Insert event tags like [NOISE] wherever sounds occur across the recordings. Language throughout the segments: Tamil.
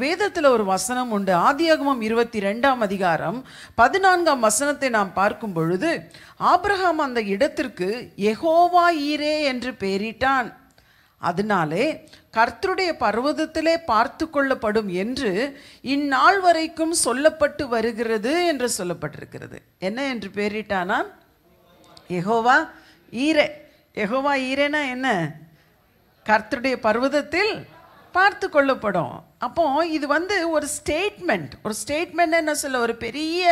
வேதத்தில் ஒரு வசனம் உண்டு ஆதியாகமம் இருபத்தி ரெண்டாம் அதிகாரம் பதினான்காம் வசனத்தை நாம் பார்க்கும் பொழுது ஆபிரகாம் அந்த இடத்திற்கு எகோவா ஈரே என்று பெயரிட்டான் அதனாலே கர்த்தருடைய பர்வதத்திலே பார்த்து கொள்ளப்படும் என்று இந்நாள் வரைக்கும் சொல்லப்பட்டு வருகிறது என்று சொல்லப்பட்டிருக்கிறது என்ன என்று பெயரிட்டானா எகோவா ஈரே எகோவா ஈரேனா என்ன கர்த்தருடைய பர்வதத்தில் பார்த்து கொள்ளப்படும் அப்போ இது வந்து ஒரு ஸ்டேட்மெண்ட் ஒரு ஸ்டேட்மெண்ட் என்ன சொல்ல ஒரு பெரிய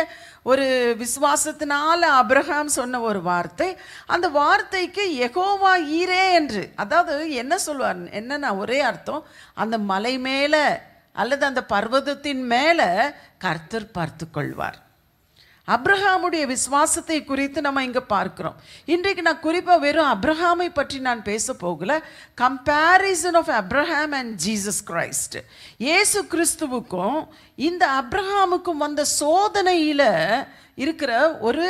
ஒரு விசுவாசத்தினால அப்ரஹாம் சொன்ன ஒரு வார்த்தை அந்த வார்த்தைக்கு எகோவா ஈரே என்று அதாவது என்ன சொல்வார் என்னன்னா ஒரே அர்த்தம் அந்த மலை மேலே அல்லது அந்த பர்வதத்தின் மேலே கர்த்தர் பார்த்து கொள்வார் அப்ரஹாமுடைய விசுவாசத்தை குறித்து நம்ம இங்கே பார்க்குறோம் இன்றைக்கு நான் குறிப்பாக வெறும் அப்ரஹாமை பற்றி நான் பேச போகல comparison of Abraham and Jesus Christ இயேசு கிறிஸ்துவுக்கும் இந்த அப்ரஹாமுக்கும் வந்த சோதனையில் இருக்கிற ஒரு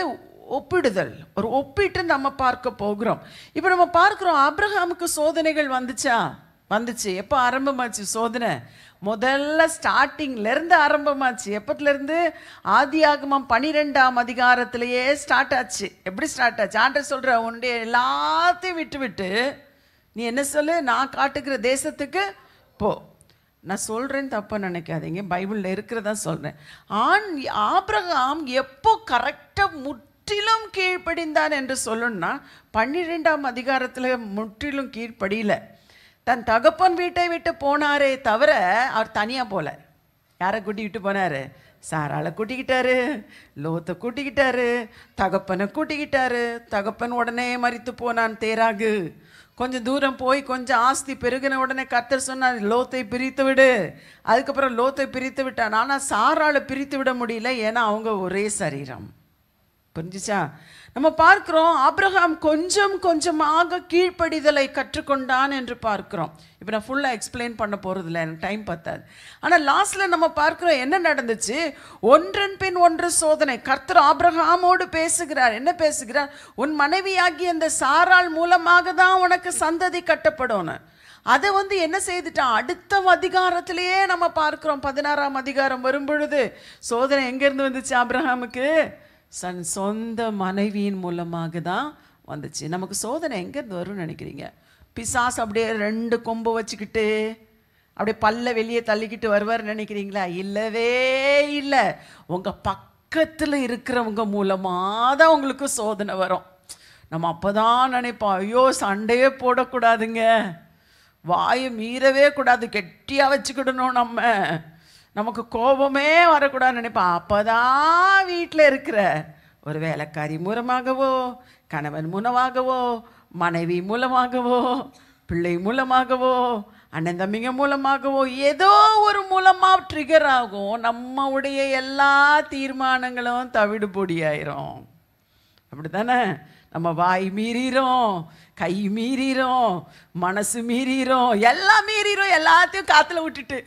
ஒப்பிடுதல் ஒரு ஒப்பிட்டு நம்ம பார்க்க போகிறோம் இப்போ நம்ம பார்க்குறோம் அப்ரஹாமுக்கு சோதனைகள் வந்துச்சா வந்துச்சு எப்போ ஆரம்பமாச்சு சோதனை முதல்ல ஸ்டார்டிங்லேருந்து ஆரம்பமாச்சு எப்பத்துலேருந்து ஆதி ஆகமம் பனிரெண்டாம் அதிகாரத்திலேயே ஸ்டார்ட் ஆச்சு எப்படி ஸ்டார்ட் ஆச்சு ஆண்டர் சொல்கிற உன்னுடைய எல்லாத்தையும் விட்டு விட்டு நீ என்ன சொல்லு நான் காட்டுக்கிற தேசத்துக்கு போ நான் சொல்கிறேன்னு தப்பாக நினைக்காதீங்க பைபிளில் இருக்கிறதா சொல்கிறேன் ஆண் ஆப்ரகாம் எப்போ கரெக்டாக முற்றிலும் கீழ்ப்படிந்தான் என்று சொல்லணும்னா பன்னிரெண்டாம் அதிகாரத்தில் முற்றிலும் கீழ்ப்படியில் தன் தகப்பன் வீட்டை விட்டு போனாரே தவிர அவர் தனியாக போகல யாரை கூட்டிக்கிட்டு போனார் சாராளை கூட்டிக்கிட்டாரு லோத்தை கூட்டிக்கிட்டாரு தகப்பனை கூட்டிக்கிட்டாரு தகப்பன் உடனே மறித்து போனான் தேராகு கொஞ்சம் தூரம் போய் கொஞ்சம் ஆஸ்தி பெருகின உடனே கத்தர் சொன்னார் லோத்தை பிரித்து விடு அதுக்கப்புறம் லோத்தை பிரித்து விட்டான் ஆனால் சாராளை பிரித்து விட முடியல ஏன்னா அவங்க ஒரே சரீரம் புரிஞ்சிச்சா நம்ம பார்க்குறோம் ஆப்ரஹாம் கொஞ்சம் கொஞ்சமாக கீழ்ப்படிதலை கற்றுக்கொண்டான் என்று பார்க்குறோம் இப்போ நான் ஃபுல்லாக எக்ஸ்பிளைன் பண்ண போகிறது இல்லை எனக்கு டைம் பார்த்தாது ஆனால் லாஸ்ட்டில் நம்ம பார்க்குறோம் என்ன நடந்துச்சு ஒன்றன் பின் ஒன்று சோதனை கர்த்தர் ஆப்ரஹாமோடு பேசுகிறார் என்ன பேசுகிறார் உன் மனைவியாகி அந்த சாரால் மூலமாக தான் உனக்கு சந்ததி கட்டப்படும் அதை வந்து என்ன செய்துட்டான் அடுத்த அதிகாரத்திலேயே நம்ம பார்க்குறோம் பதினாறாம் அதிகாரம் வரும்பொழுது சோதனை எங்கேருந்து வந்துச்சு ஆப்ரஹாமுக்கு தன் சொந்த மனைவியின் மூலமாக தான் வந்துச்சு நமக்கு சோதனை எங்கே வரும்னு நினைக்கிறீங்க பிசாஸ் அப்படியே ரெண்டு கொம்பு வச்சுக்கிட்டு அப்படியே பல்ல வெளியே தள்ளிக்கிட்டு வருவார் நினைக்கிறீங்களா இல்லவே இல்லை உங்கள் பக்கத்தில் இருக்கிறவங்க மூலமாக தான் உங்களுக்கு சோதனை வரும் நம்ம அப்போ தான் நினைப்போம் ஐயோ சண்டையே போடக்கூடாதுங்க வாயை மீறவே கூடாது கெட்டியாக வச்சுக்கிடணும் நம்ம நமக்கு கோபமே வரக்கூடாதுன்னு நினைப்போம் அப்போதான் வீட்டில் இருக்கிற ஒரு வேலைக்காரி மூலமாகவோ கணவன் மூலமாகவோ மனைவி மூலமாகவோ பிள்ளை மூலமாகவோ அண்ணன் தம்பிங்க மூலமாகவோ ஏதோ ஒரு மூலமாக ட்ரிகர் ஆகும் நம்மளுடைய எல்லா தீர்மானங்களும் தவிடு பொடியாயிரும் அப்படி தானே நம்ம வாய் மீறிறோம் கை மீறிடும் மனசு மீறிடும் எல்லாம் மீறிடும் எல்லாத்தையும் காத்துல விட்டுட்டு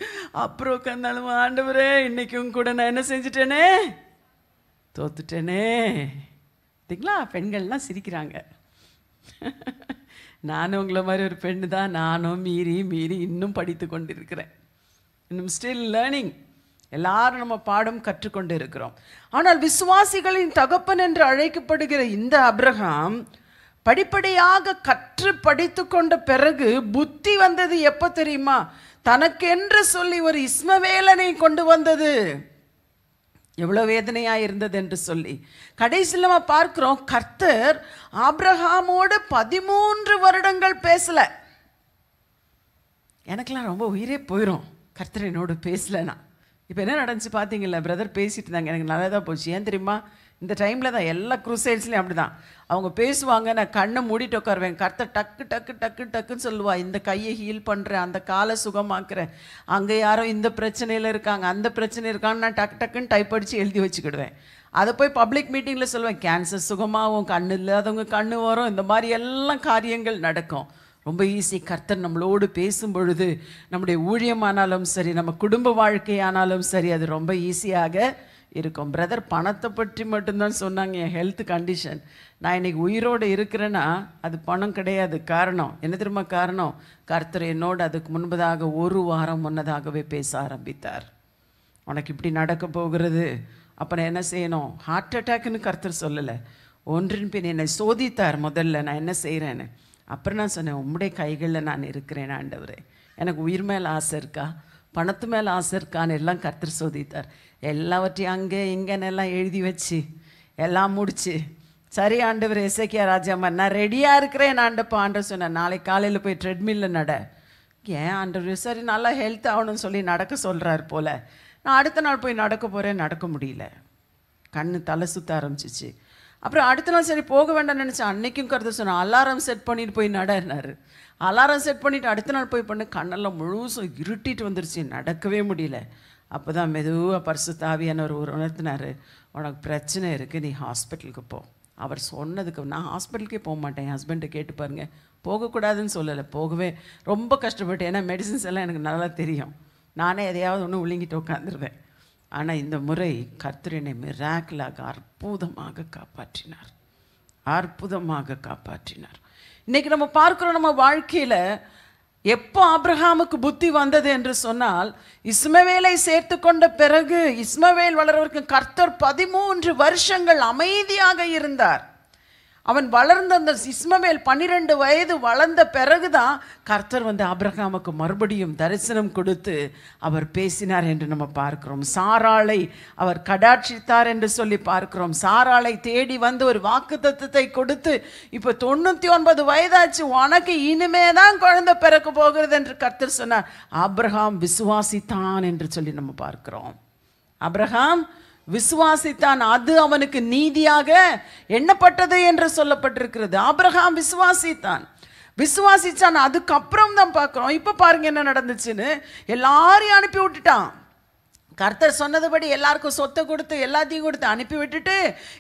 அப்புறம் உட்காந்தாலும் ஆண்டவரே இன்றைக்கும் கூட நான் என்ன செஞ்சுட்டேனே தோத்துட்டேனே பார்த்தீங்களா பெண்கள்லாம் சிரிக்கிறாங்க [LAUGHS] நானும் உங்களை மாதிரி ஒரு பெண்ணு தான் நானும் மீறி மீறி இன்னும் படித்து கொண்டு இருக்கிறேன் இன்னும் ஸ்டில் லேர்னிங் எல்லாரும் நம்ம பாடம் கற்றுக்கொண்டு இருக்கிறோம் ஆனால் விசுவாசிகளின் தகப்பன் என்று அழைக்கப்படுகிற இந்த அப்ரஹாம் படிப்படியாக கற்று படித்து கொண்ட பிறகு புத்தி வந்தது எப்போ தெரியுமா தனக்கென்று சொல்லி ஒரு இஸ்மவேலனை கொண்டு வந்தது எவ்வளோ வேதனையாக இருந்தது என்று சொல்லி கடைசியில் நம்ம பார்க்குறோம் கர்த்தர் ஆப்ரஹாமோடு பதிமூன்று வருடங்கள் பேசலை எனக்கெல்லாம் ரொம்ப உயிரே போயிடும் கர்த்தர் என்னோடு பேசலைன்னா இப்போ என்ன நடந்துச்சு பார்த்தீங்களா பிரதர் பேசிட்டு இருந்தாங்க எனக்கு நல்லா தான் போச்சு ஏன் தெரியுமா இந்த டைமில் தான் எல்லா குரூசைட்ஸ்லையும் அப்படி தான் அவங்க பேசுவாங்க நான் கண்ணை மூடிட்டு உட்காருவேன் கர்த்தர் டக்கு டக்கு டக்கு டக்குன்னு சொல்லுவா இந்த கையை ஹீல் பண்ணுறேன் அந்த காலை சுகமாக்குறேன் அங்கே யாரோ இந்த பிரச்சனையில் இருக்காங்க அந்த பிரச்சனை இருக்கான்னு நான் டக்கு டக்குன்னு டைப் அடித்து எழுதி வச்சுக்கிடுவேன் அதை போய் பப்ளிக் மீட்டிங்கில் சொல்லுவேன் கேன்சர் சுகமாகும் கண் இல்லாதவங்க கண் வரும் இந்த மாதிரி எல்லாம் காரியங்கள் நடக்கும் ரொம்ப ஈஸி கர்த்தர் நம்மளோடு பேசும் பொழுது நம்முடைய ஊழியமானாலும் சரி நம்ம குடும்ப வாழ்க்கையானாலும் சரி அது ரொம்ப ஈஸியாக இருக்கும் பிரதர் பணத்தை பற்றி மட்டும்தான் சொன்னாங்க என் ஹெல்த் கண்டிஷன் நான் இன்றைக்கி உயிரோடு இருக்கிறேன்னா அது பணம் கிடையாது காரணம் என்ன திரும்ப காரணம் கர்த்தர் என்னோடு அதுக்கு முன்பதாக ஒரு வாரம் முன்னதாகவே பேச ஆரம்பித்தார் உனக்கு இப்படி நடக்க போகிறது அப்புறம் என்ன செய்யணும் ஹார்ட் அட்டாக்குன்னு கர்த்தர் சொல்லலை ஒன்றின் பின் என்னை சோதித்தார் முதல்ல நான் என்ன செய்கிறேன்னு அப்புறம் நான் சொன்னேன் உம்முடைய கைகளில் நான் இருக்கிறேன் ஆண்டவரே எனக்கு உயிர் மேலே ஆசை இருக்கா பணத்து மேலே ஆசை இருக்கான்னு எல்லாம் கர்த்தர் சோதித்தார் எல்லாவற்றையும் அங்கே இங்கேன்னு எல்லாம் எழுதி வச்சு எல்லாம் முடிச்சு சரி ஆண்டவர் இசைக்கியா ராஜாமா நான் ரெடியாக இருக்கிறேன் ஆண்டப்பா ஆண்டவர் சொன்னேன் நாளைக்கு காலையில் போய் ட்ரெட்மில்லில் நட ஏன் ஆண்டவர் சரி நல்லா ஹெல்த் ஆகணும்னு சொல்லி நடக்க சொல்கிறாரு போல் நான் அடுத்த நாள் போய் நடக்க போகிறேன் நடக்க முடியல கண் தலை சுற்ற ஆரம்பிச்சிச்சு அப்புறம் அடுத்த நாள் சரி போக வேண்டாம்னு நினச்சேன் அன்னைக்கும் கருத்து சொன்னேன் அலாரம் செட் பண்ணிட்டு போய் நடனார் அலாரம் செட் பண்ணிவிட்டு அடுத்த நாள் போய் பண்ணு கண்ணெல்லாம் முழுசும் இருட்டிட்டு வந்துருச்சு நடக்கவே முடியல அப்போ தான் மெதுவாக பரிசு தாவியானவர் ஒரு உணர்த்தினார் உனக்கு பிரச்சனை இருக்குது நீ ஹாஸ்பிட்டலுக்கு போ அவர் சொன்னதுக்கு நான் ஹாஸ்பிட்டலுக்கே போக மாட்டேன் என் ஹஸ்பண்டை கேட்டு பாருங்கள் போகக்கூடாதுன்னு சொல்லலை போகவே ரொம்ப கஷ்டப்பட்டு ஏன்னா மெடிசின்ஸ் எல்லாம் எனக்கு நல்லா தெரியும் நானே எதையாவது ஒன்று விழுங்கிட்டு உட்காந்துருவேன் ஆனால் இந்த முறை கர்த்தர் என்னை அற்புதமாக காப்பாற்றினார் அற்புதமாக காப்பாற்றினார் இன்னைக்கு நம்ம பார்க்குறோம் நம்ம வாழ்க்கையில் எப்போ ஆப்ரஹாமுக்கு புத்தி வந்தது என்று சொன்னால் இஸ்மவேலை சேர்த்து கொண்ட பிறகு இஸ்மவேல் வளர்வதற்கு கர்த்தர் பதிமூன்று வருஷங்கள் அமைதியாக இருந்தார் அவன் வளர்ந்த அந்த சிஸ்மமேல் பன்னிரெண்டு வயது வளர்ந்த பிறகுதான் கர்த்தர் வந்து அப்ரஹாமுக்கு மறுபடியும் தரிசனம் கொடுத்து அவர் பேசினார் என்று நம்ம பார்க்கிறோம் சாராளை அவர் கடாட்சித்தார் என்று சொல்லி பார்க்கிறோம் சாராளை தேடி வந்து ஒரு வாக்கு தத்துவத்தை கொடுத்து இப்போ தொண்ணூற்றி ஒன்பது வயதாச்சு உனக்கு இனிமே தான் குழந்தை பிறக்க போகிறது என்று கர்த்தர் சொன்னார் அப்ரஹாம் விசுவாசித்தான் என்று சொல்லி நம்ம பார்க்கிறோம் அப்ரஹாம் விசுவாசித்தான் அது அவனுக்கு நீதியாக எண்ணப்பட்டது என்று சொல்லப்பட்டிருக்கிறது ஆபிரகாம் விசுவாசித்தான் விசுவாசித்தான் அதுக்கப்புறம் தான் பார்க்குறோம் இப்போ பாருங்க என்ன நடந்துச்சுன்னு எல்லாரையும் அனுப்பி விட்டுட்டான் கர்த்தர் சொன்னதுபடி எல்லாருக்கும் சொத்தை கொடுத்து எல்லாத்தையும் கொடுத்து அனுப்பி விட்டுட்டு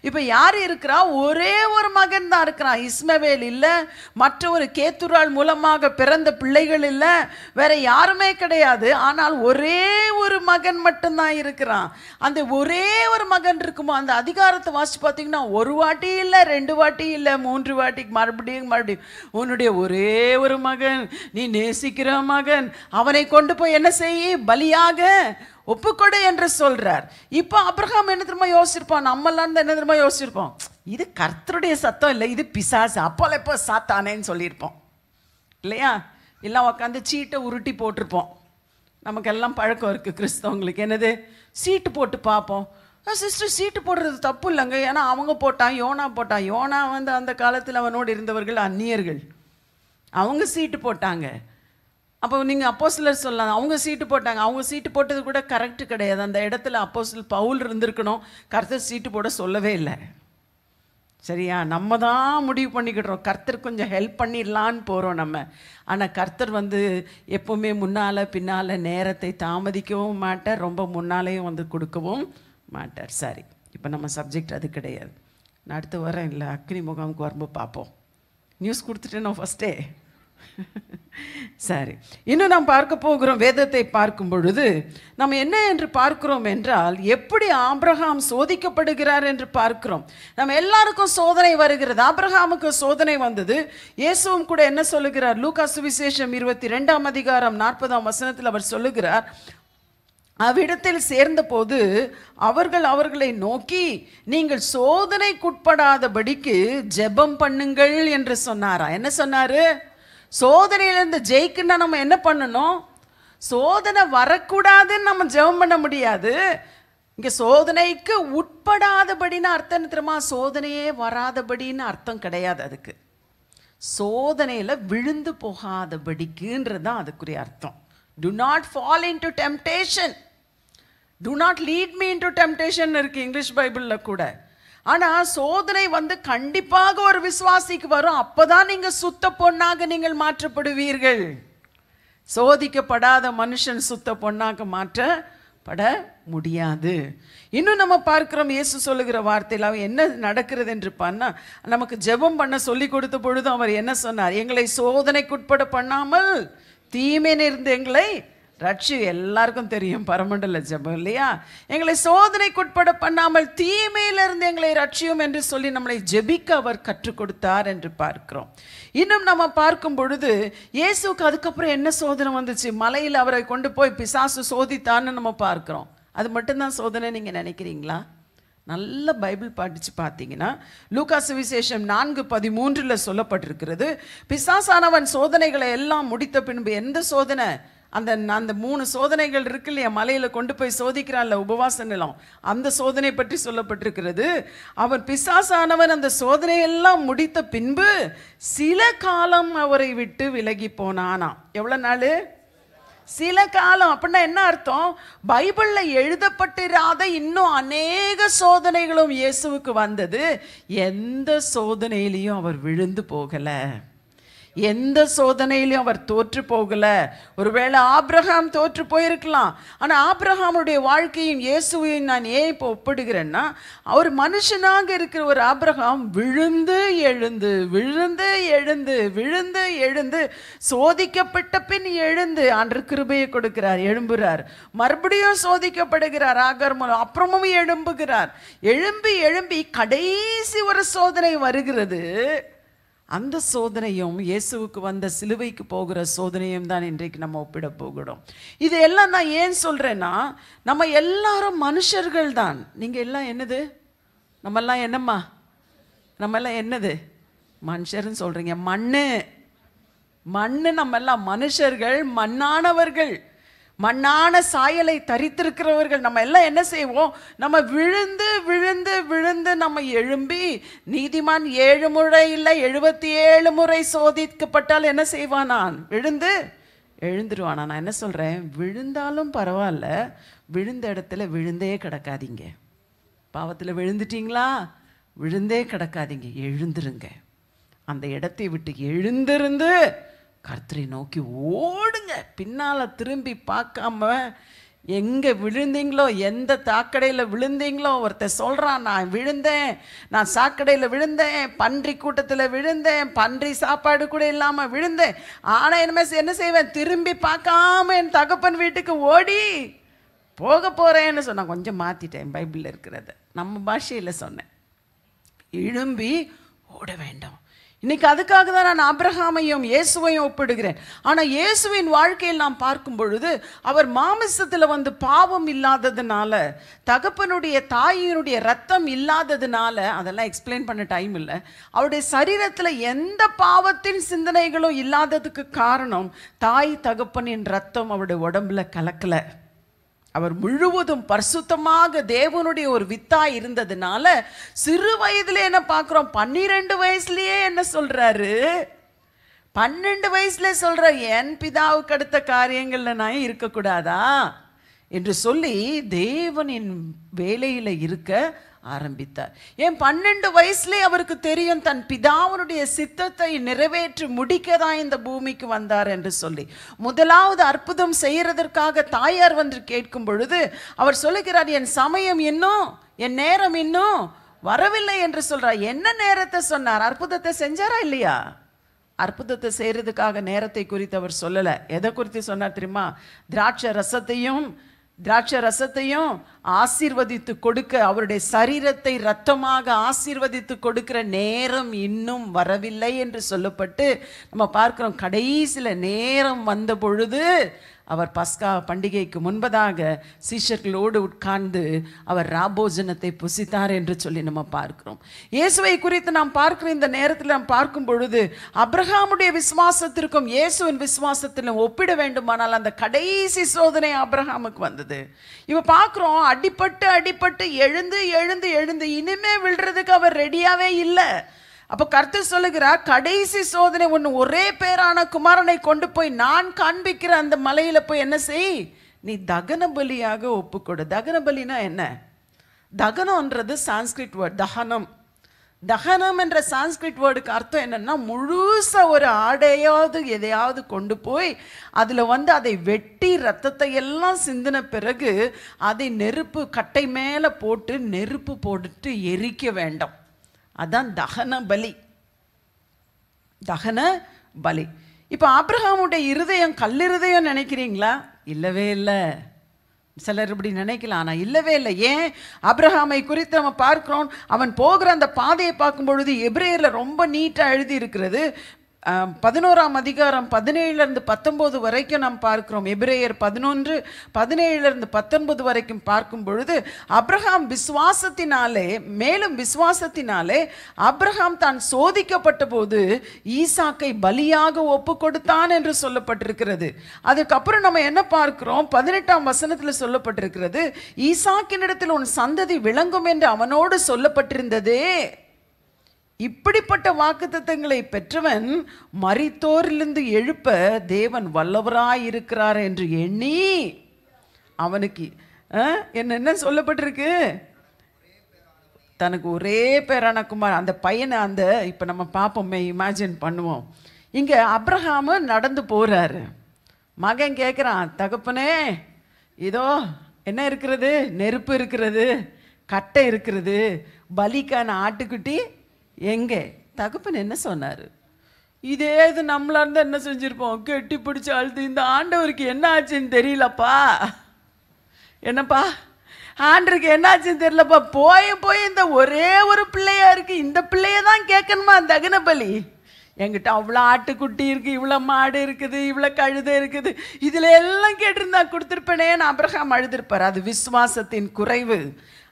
இப்போ யார் இருக்கிறா ஒரே ஒரு மகன் தான் இருக்கிறான் இஸ்மவேல் இல்லை மற்ற ஒரு கேத்துரால் மூலமாக பிறந்த பிள்ளைகள் இல்லை வேற யாருமே கிடையாது ஆனால் ஒரே ஒரு மகன் மட்டும்தான் இருக்கிறான் அந்த ஒரே ஒரு மகன் இருக்குமோ அந்த அதிகாரத்தை வாசித்து பார்த்தீங்கன்னா ஒரு வாட்டி இல்லை ரெண்டு வாட்டி இல்லை மூன்று வாட்டிக்கு மறுபடியும் மறுபடியும் உன்னுடைய ஒரே ஒரு மகன் நீ நேசிக்கிற மகன் அவனை கொண்டு போய் என்ன செய்ய பலியாக ஒப்புக்கொடு என்று சொல்கிறார் இப்போ அப்ரஹாம் என்ன திரும்ப யோசிச்சிருப்போம் நம்மளாம் தான் என்ன திரும்ப யோசிச்சிருப்போம் இது கர்த்தருடைய சத்தம் இல்லை இது பிசாசு அப்போல எப்போ சாத்தானேன்னு சொல்லியிருப்போம் இல்லையா எல்லாம் உக்காந்து சீட்டை உருட்டி போட்டிருப்போம் நமக்கெல்லாம் பழக்கம் இருக்குது கிறிஸ்தவங்களுக்கு என்னது சீட்டு போட்டு பார்ப்போம் சிஸ்டர் சீட்டு போடுறது தப்பு இல்லைங்க ஏன்னா அவங்க போட்டான் யோனா போட்டான் யோனா வந்து அந்த காலத்தில் அவனோடு இருந்தவர்கள் அந்நியர்கள் அவங்க சீட்டு போட்டாங்க அப்போ நீங்கள் அப்போஸ்லர் சொல்லலாம் அவங்க சீட்டு போட்டாங்க அவங்க சீட்டு போட்டது கூட கரெக்டு கிடையாது அந்த இடத்துல அப்போஸ்ல பவுல் இருந்திருக்கணும் கர்த்தர் சீட்டு போட சொல்லவே இல்லை சரியா நம்ம தான் முடிவு பண்ணிக்கிடுறோம் கர்த்தர் கொஞ்சம் ஹெல்ப் பண்ணிடலான்னு போகிறோம் நம்ம ஆனால் கர்த்தர் வந்து எப்போவுமே முன்னால் பின்னால் நேரத்தை தாமதிக்கவும் மாட்டார் ரொம்ப முன்னாலேயும் வந்து கொடுக்கவும் மாட்டார் சரி இப்போ நம்ம சப்ஜெக்ட் அது கிடையாது நான் அடுத்து வரேன் இல்லை அக்னி முகாமுக்கு வரும்போது பார்ப்போம் நியூஸ் நான் ஃபஸ்ட்டே சரி இன்னும் நாம் பார்க்க போகிறோம் வேதத்தை பார்க்கும் பொழுது நம்ம என்ன என்று பார்க்கிறோம் என்றால் எப்படி ஆப்ரஹாம் சோதிக்கப்படுகிறார் என்று பார்க்கிறோம் நம்ம எல்லாருக்கும் சோதனை வருகிறது ஆப்ரஹாமுக்கு சோதனை வந்தது இயேசுவும் கூட என்ன சொல்லுகிறார் லூகா சுவிசேஷம் இருபத்தி ரெண்டாம் அதிகாரம் நாற்பதாம் வசனத்தில் அவர் சொல்லுகிறார் அவ்விடத்தில் சேர்ந்தபோது அவர்கள் அவர்களை நோக்கி நீங்கள் சோதனைக்குட்படாதபடிக்கு ஜெபம் பண்ணுங்கள் என்று சொன்னாரா என்ன சொன்னாரு சோதனையிலேருந்து ஜெயிக்குன்னா நம்ம என்ன பண்ணணும் சோதனை வரக்கூடாதுன்னு நம்ம ஜெபம் பண்ண முடியாது இங்கே சோதனைக்கு உட்படாதபடின்னு அர்த்தம் தெரியுமா சோதனையே வராதபடின்னு அர்த்தம் கிடையாது அதுக்கு சோதனையில் விழுந்து போகாதபடிக்குன்றது தான் அதுக்குரிய அர்த்தம் do not fall into temptation do not lead me into temptation இருக்குது இங்கிலீஷ் பைபிளில் கூட ஆனால் சோதனை வந்து கண்டிப்பாக ஒரு விசுவாசிக்கு வரும் அப்பதான் நீங்கள் சுத்த பொண்ணாக நீங்கள் மாற்றப்படுவீர்கள் சோதிக்கப்படாத மனுஷன் சுத்த பொண்ணாக மாற்றப்பட முடியாது இன்னும் நம்ம பார்க்கிறோம் இயேசு சொல்லுகிற வார்த்தையில் அவர் என்ன நடக்கிறது என்று பண்ணா நமக்கு ஜெபம் பண்ண சொல்லி கொடுத்த பொழுது அவர் என்ன சொன்னார் எங்களை சோதனைக்குட்பட பண்ணாமல் தீமையிலிருந்து எங்களை ரட்சி எல்லாருக்கும் தெரியும் பரமண்டல ஜபம் இல்லையா எங்களை சோதனைக்குட்பட பண்ணாமல் தீமையிலிருந்து எங்களை ரட்சியும் என்று சொல்லி நம்மளை ஜெபிக்க அவர் கற்றுக் கொடுத்தார் என்று பார்க்கிறோம் இன்னும் நம்ம பார்க்கும் பொழுது இயேசுக்கு அதுக்கப்புறம் என்ன சோதனை வந்துச்சு மலையில் அவரை கொண்டு போய் பிசாசு சோதித்தான்னு நம்ம பார்க்குறோம் அது மட்டும்தான் சோதனை நீங்கள் நினைக்கிறீங்களா நல்ல பைபிள் படித்து பார்த்தீங்கன்னா லூகா சுவிசேஷம் நான்கு பதிமூன்றில் சொல்லப்பட்டிருக்கிறது பிசாசானவன் சோதனைகளை எல்லாம் முடித்த பின்பு எந்த சோதனை அந்த அந்த மூணு சோதனைகள் இருக்கு இல்லையா மலையில் கொண்டு போய் சோதிக்கிறான்ல உபவாச நிலம் அந்த சோதனை பற்றி சொல்லப்பட்டிருக்கிறது அவர் பிசாசானவர் அந்த சோதனையெல்லாம் முடித்த பின்பு சில காலம் அவரை விட்டு விலகி போனானாம் எவ்வளோ நாள் சில காலம் அப்படின்னா என்ன அர்த்தம் பைபிளில் எழுதப்பட்டிராத இன்னும் அநேக சோதனைகளும் இயேசுவுக்கு வந்தது எந்த சோதனையிலையும் அவர் விழுந்து போகலை எந்த சோதனையிலையும் அவர் தோற்று போகல ஒருவேளை ஆப்ரஹாம் தோற்று போயிருக்கலாம் ஆனால் ஆப்ரஹாமுடைய வாழ்க்கையும் இயேசுவையும் நான் ஏன் இப்போ ஒப்பிடுகிறேன்னா அவர் மனுஷனாக இருக்கிற ஒரு ஆப்ரஹாம் விழுந்து எழுந்து விழுந்து எழுந்து விழுந்து எழுந்து சோதிக்கப்பட்ட பின் எழுந்து அன்று கிருபையை கொடுக்கிறார் எழும்புகிறார் மறுபடியும் சோதிக்கப்படுகிறார் ஆகர் மூலம் அப்புறமும் எழும்புகிறார் எழும்பி எழும்பி கடைசி ஒரு சோதனை வருகிறது அந்த சோதனையும் இயேசுவுக்கு வந்த சிலுவைக்கு போகிற சோதனையும் தான் இன்றைக்கு நம்ம ஒப்பிட போகிறோம் இது எல்லாம் நான் ஏன் சொல்கிறேன்னா நம்ம எல்லாரும் மனுஷர்கள் தான் நீங்கள் எல்லாம் என்னது நம்மெல்லாம் என்னம்மா நம்மெல்லாம் என்னது மனுஷர்னு சொல்கிறீங்க மண்ணு மண்ணு நம்மெல்லாம் மனுஷர்கள் மண்ணானவர்கள் மண்ணான சாயலை தரித்திருக்கிறவர்கள் நம்ம எல்லாம் என்ன செய்வோம் நம்ம விழுந்து விழுந்து நம்ம எழும்பி நீதிமான் ஏழு முறை இல்லை எழுபத்தி ஏழு முறை சோதிக்கப்பட்டால் என்ன நான் விழுந்து எழுந்துருவானா நான் என்ன சொல்கிறேன் விழுந்தாலும் பரவாயில்ல விழுந்த இடத்துல விழுந்தே கிடக்காதீங்க பாவத்தில் விழுந்துட்டிங்களா விழுந்தே கிடக்காதீங்க எழுந்துருங்க அந்த இடத்தை விட்டு எழுந்திருந்து கர்த்தரை நோக்கி ஓடுங்க பின்னால் திரும்பி பார்க்காம எங்கே விழுந்தீங்களோ எந்த சாக்கடையில் விழுந்தீங்களோ ஒருத்தர் சொல்கிறான் நான் விழுந்தேன் நான் சாக்கடையில் விழுந்தேன் பன்றி கூட்டத்தில் விழுந்தேன் பன்றி சாப்பாடு கூட இல்லாமல் விழுந்தேன் ஆனால் இனிமேல் என்ன செய்வேன் திரும்பி பார்க்காம என் தகப்பன் வீட்டுக்கு ஓடி போக போகிறேன்னு சொன்னேன் கொஞ்சம் மாற்றிட்டேன் பைபிளில் இருக்கிறத நம்ம பாஷையில் சொன்னேன் எழும்பி ஓட வேண்டாம் இன்னைக்கு அதுக்காக தான் நான் அப்ரஹாமையும் இயேசுவையும் ஒப்பிடுகிறேன் ஆனால் இயேசுவின் வாழ்க்கையில் நாம் பார்க்கும் பொழுது அவர் மாமிசத்தில் வந்து பாவம் இல்லாததுனால தகப்பனுடைய தாயினுடைய ரத்தம் இல்லாததுனால அதெல்லாம் எக்ஸ்பிளைன் பண்ண டைம் இல்லை அவருடைய சரீரத்தில் எந்த பாவத்தின் சிந்தனைகளும் இல்லாததுக்கு காரணம் தாய் தகப்பனின் ரத்தம் அவருடைய உடம்புல கலக்கலை அவர் முழுவதும் பரிசுத்தமாக தேவனுடைய ஒரு வித்தா இருந்ததுனால சிறு வயதுல என்ன பார்க்குறோம் பன்னிரெண்டு வயசுலயே என்ன சொல்றாரு பன்னெண்டு வயசுல சொல்ற என் பிதாவுக்கு அடுத்த காரியங்கள்ல நான் இருக்கக்கூடாதா என்று சொல்லி தேவனின் வேலையில இருக்க ஆரம்பித்தார் ஏன் பன்னெண்டு வயசுலேயே அவருக்கு தெரியும் தன் பிதாவனுடைய சித்தத்தை நிறைவேற்றி முடிக்க தான் இந்த பூமிக்கு வந்தார் என்று சொல்லி முதலாவது அற்புதம் செய்கிறதற்காக தாயார் வந்து கேட்கும் பொழுது அவர் சொல்லுகிறார் என் சமயம் இன்னும் என் நேரம் இன்னும் வரவில்லை என்று சொல்கிறார் என்ன நேரத்தை சொன்னார் அற்புதத்தை செஞ்சாரா இல்லையா அற்புதத்தை செய்கிறதுக்காக நேரத்தை குறித்து அவர் சொல்லலை எதை குறித்து சொன்னார் தெரியுமா திராட்சை ரசத்தையும் திராட்சை ரசத்தையும் ஆசீர்வதித்து கொடுக்க அவருடைய சரீரத்தை ரத்தமாக ஆசீர்வதித்து கொடுக்கிற நேரம் இன்னும் வரவில்லை என்று சொல்லப்பட்டு நம்ம பார்க்குறோம் கடைசியில் நேரம் வந்த பொழுது அவர் பஸ்கா பண்டிகைக்கு முன்பதாக சீஷர்களோடு உட்கார்ந்து அவர் ராபோஜனத்தை புசித்தார் என்று சொல்லி நம்ம பார்க்கிறோம் இயேசுவை குறித்து நாம் பார்க்கிற இந்த நேரத்தில் நாம் பார்க்கும் பொழுது அப்ரஹாமுடைய விசுவாசத்திற்கும் இயேசுவின் விசுவாசத்திலும் ஒப்பிட வேண்டுமானால் அந்த கடைசி சோதனை அப்ரஹாமுக்கு வந்தது இவ பார்க்குறோம் அடிப்பட்டு அடிப்பட்டு எழுந்து எழுந்து எழுந்து இனிமே விழுறதுக்கு அவர் ரெடியாகவே இல்லை அப்போ கருத்து சொல்லுகிறார் கடைசி சோதனை ஒன்று ஒரே பேரான குமாரனை கொண்டு போய் நான் காண்பிக்கிற அந்த மலையில் போய் என்ன செய் நீ தகன பலியாக ஒப்புக்கொடு தகன பலினா என்ன தகனம்ன்றது சான்ஸ்கிரிட் வேர்ட் தகனம் தகனம் என்ற சான்ஸ்கிரிட் வேர்டுக்கு அர்த்தம் என்னென்னா முழுசாக ஒரு ஆடையாவது எதையாவது கொண்டு போய் அதில் வந்து அதை வெட்டி ரத்தத்தை எல்லாம் சிந்தின பிறகு அதை நெருப்பு கட்டை மேலே போட்டு நெருப்பு போட்டுட்டு எரிக்க வேண்டாம் அதான் தகன பலி தகன பலி இப்போ ஆப்ரஹாமுடைய இருதயம் கல்லிருதயம் நினைக்கிறீங்களா இல்லவே இல்லை சிலர் இப்படி நினைக்கலாம் ஆனால் இல்லவே இல்லை ஏன் அப்ரஹாமை குறித்து நம்ம பார்க்குறோம் அவன் போகிற அந்த பாதையை பார்க்கும் பொழுது எப்ரேயரில் ரொம்ப நீட்டாக எழுதி இருக்கிறது பதினோராம் அதிகாரம் பதினேழுலேருந்து பத்தொம்போது வரைக்கும் நாம் பார்க்கிறோம் எபிரேயர் பதினொன்று பதினேழுலேருந்து பத்தொன்பது வரைக்கும் பார்க்கும் பொழுது அப்ரஹாம் விசுவாசத்தினாலே மேலும் விசுவாசத்தினாலே அப்ரஹாம் தான் சோதிக்கப்பட்ட போது ஈசாக்கை பலியாக ஒப்பு கொடுத்தான் என்று சொல்லப்பட்டிருக்கிறது அதுக்கப்புறம் நம்ம என்ன பார்க்கிறோம் பதினெட்டாம் வசனத்தில் சொல்லப்பட்டிருக்கிறது ஈசாக்கினிடத்தில் உன் சந்ததி விளங்கும் என்று அவனோடு சொல்லப்பட்டிருந்ததே இப்படிப்பட்ட வாக்குத்தத்தங்களை பெற்றவன் மறித்தோரிலிருந்து எழுப்ப தேவன் வல்லவராயிருக்கிறார் என்று எண்ணி அவனுக்கு என்ன என்ன சொல்லப்பட்டிருக்கு தனக்கு ஒரே பேரான குமார் அந்த பையனை அந்த இப்போ நம்ம பார்ப்போமே இமேஜின் பண்ணுவோம் இங்கே அப்ரஹாமு நடந்து போகிறாரு மகன் கேட்குறான் தகப்பனே இதோ என்ன இருக்கிறது நெருப்பு இருக்கிறது கட்டை இருக்கிறது பலிக்கான ஆட்டுக்குட்டி எங்கே தகப்பன் என்ன சொன்னார் இதே இது நம்மளா இருந்தால் என்ன செஞ்சுருப்போம் கெட்டி பிடிச்சி அழுது இந்த ஆண்டவருக்கு என்ன ஆச்சுன்னு தெரியலப்பா என்னப்பா ஆண்டருக்கு என்னாச்சுன்னு தெரியலப்பா போய் போய் இந்த ஒரே ஒரு பிள்ளையா இருக்கு இந்த பிள்ளைய தான் கேட்கணுமா தகுன பலி என்கிட்ட அவ்வளோ ஆட்டுக்குட்டி இருக்குது இவ்வளோ மாடு இருக்குது இவ்வளோ கழுதை இருக்குது இதில் எல்லாம் கேட்டிருந்தா கொடுத்துருப்பேனே நான் அப்ரஹாம் அழுதுருப்பார் அது விஸ்வாசத்தின் குறைவு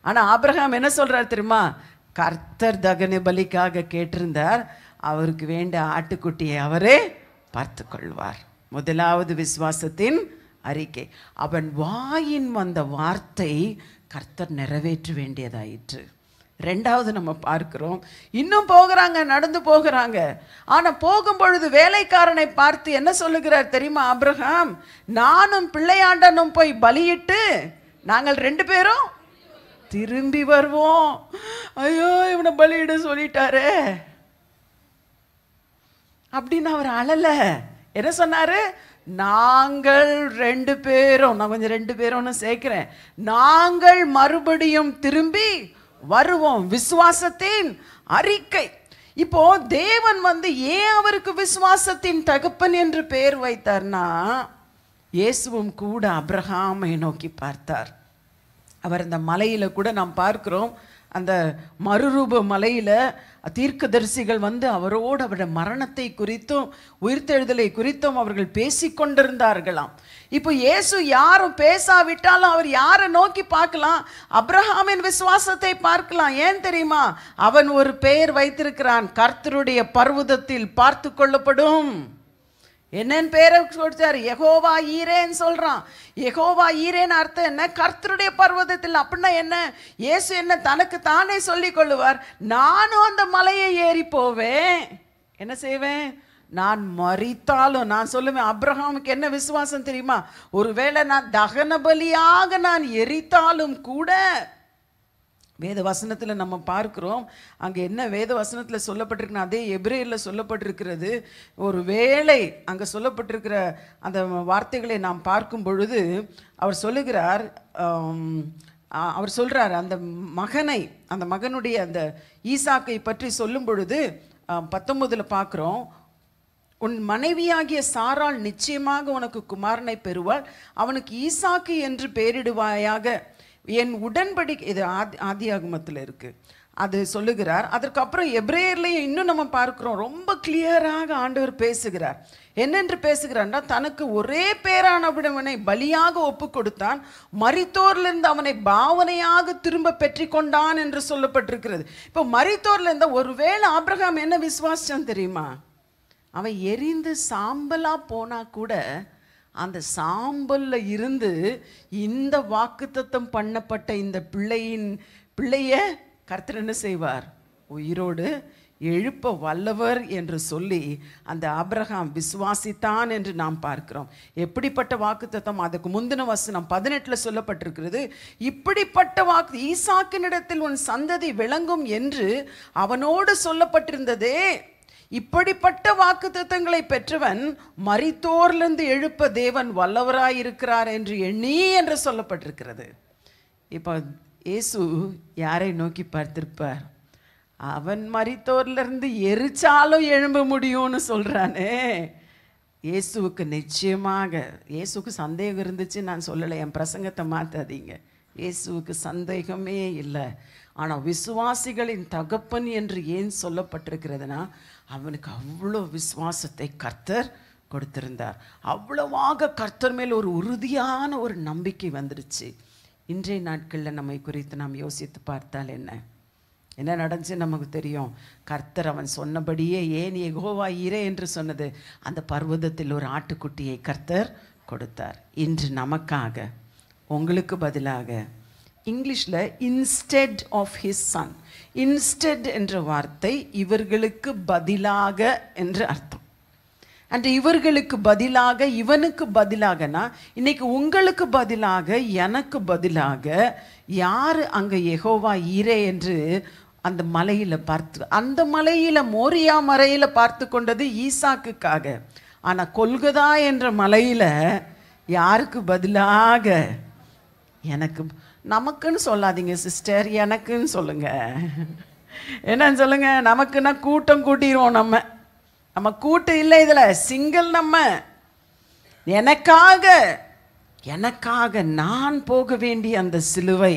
ஆனால் ஆப்ரஹாம் என்ன சொல்கிறார் தெரியுமா கர்த்தர் தகன பலிக்காக கேட்டிருந்தார் அவருக்கு வேண்ட ஆட்டுக்குட்டியை அவரே பார்த்து கொள்வார் முதலாவது விசுவாசத்தின் அறிக்கை அவன் வாயின் வந்த வார்த்தை கர்த்தர் நிறைவேற்ற வேண்டியதாயிற்று ரெண்டாவது நம்ம பார்க்கிறோம் இன்னும் போகிறாங்க நடந்து போகிறாங்க ஆனால் போகும் பொழுது வேலைக்காரனை பார்த்து என்ன சொல்லுகிறார் தெரியுமா அப்ரஹாம் நானும் பிள்ளையாண்டனும் போய் பலியிட்டு நாங்கள் ரெண்டு பேரும் திரும்பி வருவோம் அவனை பலியிட சொல்லிட்டாரு அப்படின்னு அவர் அழல என்ன சொன்னாரு நாங்கள் ரெண்டு பேரும் நான் கொஞ்சம் ரெண்டு பேரும் சேர்க்கிறேன் நாங்கள் மறுபடியும் திரும்பி வருவோம் விசுவாசத்தின் அறிக்கை இப்போ தேவன் வந்து ஏன் அவருக்கு விசுவாசத்தின் தகப்பன் என்று பெயர் வைத்தார்னா இயேசுவும் கூட அப்ரஹாமை நோக்கி பார்த்தார் அவர் இந்த மலையில் கூட நாம் பார்க்கிறோம் அந்த மறுரூப மலையில் தீர்க்கதரிசிகள் வந்து அவரோடு அவருடைய மரணத்தை குறித்தும் உயிர்த்தெழுதலை குறித்தும் அவர்கள் பேசி கொண்டிருந்தார்களாம் இப்போ இயேசு யாரும் பேசாவிட்டாலும் அவர் யாரை நோக்கி பார்க்கலாம் அப்ரஹாமின் விசுவாசத்தை பார்க்கலாம் ஏன் தெரியுமா அவன் ஒரு பெயர் வைத்திருக்கிறான் கர்த்தருடைய பர்வதத்தில் பார்த்து கொள்ளப்படும் என்னன்னு பேரை கொடுத்தாரு எகோவா ஈரேன்னு சொல்கிறான் எகோவா ஈரேன்னு அர்த்தம் என்ன கர்த்தருடைய பர்வதத்தில் அப்படின்னா என்ன இயேசு என்ன தனக்கு தானே சொல்லி கொள்ளுவார் நானும் அந்த மலையை ஏறி போவேன் என்ன செய்வேன் நான் மறித்தாலும் நான் சொல்லுவேன் அப்ரஹாமுக்கு என்ன விசுவாசம் தெரியுமா ஒருவேளை நான் தகன பலியாக நான் எரித்தாலும் கூட வேத வசனத்தில் நம்ம பார்க்குறோம் அங்கே என்ன வேத வசனத்தில் சொல்லப்பட்டிருக்குன்னா அதே எப்ரேயில் சொல்லப்பட்டிருக்கிறது ஒரு வேளை அங்கே சொல்லப்பட்டிருக்கிற அந்த வார்த்தைகளை நாம் பார்க்கும் பொழுது அவர் சொல்லுகிறார் அவர் சொல்கிறார் அந்த மகனை அந்த மகனுடைய அந்த ஈசாக்கை பற்றி சொல்லும் பொழுது பத்தொன்பதில் பார்க்குறோம் உன் மனைவியாகிய சாரால் நிச்சயமாக உனக்கு குமாரனை பெறுவாள் அவனுக்கு ஈசாக்கு என்று பெயரிடுவாயாக என் உடன்படிக்கை இது ஆதி ஆதி ஆகமத்தில் இருக்குது அது சொல்லுகிறார் அதற்கப்புறம் எப்ரேயர்லேயும் இன்னும் நம்ம பார்க்குறோம் ரொம்ப கிளியராக ஆண்டவர் பேசுகிறார் என்னென்று பேசுகிறான்னா தனக்கு ஒரே பேரானவிடவனை பலியாக ஒப்பு கொடுத்தான் மரித்தோர்லேருந்து அவனை பாவனையாக திரும்ப பெற்றி கொண்டான் என்று சொல்லப்பட்டிருக்கிறது இப்போ மரித்தோர்லேருந்து ஒருவேளை ஆப்ரகாம் என்ன விசுவாசம் தெரியுமா அவன் எரிந்து சாம்பலாக போனால் கூட அந்த சாம்பலில் இருந்து இந்த வாக்குத்தத்தம் பண்ணப்பட்ட இந்த பிள்ளையின் பிள்ளைய கர்த்தர் என்ன செய்வார் உயிரோடு எழுப்ப வல்லவர் என்று சொல்லி அந்த அப்ரஹாம் விசுவாசித்தான் என்று நாம் பார்க்கிறோம் எப்படிப்பட்ட வாக்குத்தத்தம் அதுக்கு முந்தின வசனம் பதினெட்டில் சொல்லப்பட்டிருக்கிறது இப்படிப்பட்ட வாக்கு ஈசாக்கினிடத்தில் உன் சந்ததி விளங்கும் என்று அவனோடு சொல்லப்பட்டிருந்ததே இப்படிப்பட்ட வாக்கு திட்டங்களை பெற்றவன் மரித்தோர்லேருந்து எழுப்ப தேவன் வல்லவராயிருக்கிறார் என்று எண்ணி என்று சொல்லப்பட்டிருக்கிறது இப்போ இயேசு யாரை நோக்கி பார்த்திருப்பார் அவன் மரித்தோர்லேருந்து எரிச்சாலும் எழும்ப முடியும்னு சொல்கிறானே இயேசுவுக்கு நிச்சயமாக இயேசுக்கு சந்தேகம் இருந்துச்சு நான் சொல்லலை என் பிரசங்கத்தை மாற்றாதீங்க இயேசுவுக்கு சந்தேகமே இல்லை ஆனால் விசுவாசிகளின் தகப்பன் என்று ஏன் சொல்லப்பட்டிருக்கிறதுனா அவனுக்கு அவ்வளோ விசுவாசத்தை கர்த்தர் கொடுத்திருந்தார் அவ்வளவாக கர்த்தர் மேல் ஒரு உறுதியான ஒரு நம்பிக்கை வந்துடுச்சு இன்றைய நாட்களில் நம்மை குறித்து நாம் யோசித்து பார்த்தால் என்ன என்ன நடந்துச்சு நமக்கு தெரியும் கர்த்தர் அவன் சொன்னபடியே ஏன் எகோவா இரே என்று சொன்னது அந்த பர்வதத்தில் ஒரு ஆட்டுக்குட்டியை கர்த்தர் கொடுத்தார் இன்று நமக்காக உங்களுக்கு பதிலாக இங்கிலீஷில் instead of his son instead என்ற வார்த்தை இவர்களுக்கு பதிலாக என்று அர்த்தம் அண்ட் இவர்களுக்கு பதிலாக இவனுக்கு பதிலாகனா இன்னைக்கு உங்களுக்கு பதிலாக எனக்கு பதிலாக யார் அங்கே எகோவா ஈரே என்று அந்த மலையில் பார்த்து அந்த மலையில் மோரியா மலையில் பார்த்து கொண்டது ஈசாக்குக்காக ஆனால் கொல்கதா என்ற மலையில் யாருக்கு பதிலாக எனக்கு நமக்குன்னு சொல்லாதீங்க சிஸ்டர் எனக்குன்னு சொல்லுங்கள் என்னன்னு சொல்லுங்கள் நமக்குன்னா கூட்டம் கூட்டிடுவோம் நம்ம நம்ம கூட்டம் இல்லை இதில் சிங்கிள் நம்ம எனக்காக எனக்காக நான் போக வேண்டிய அந்த சிலுவை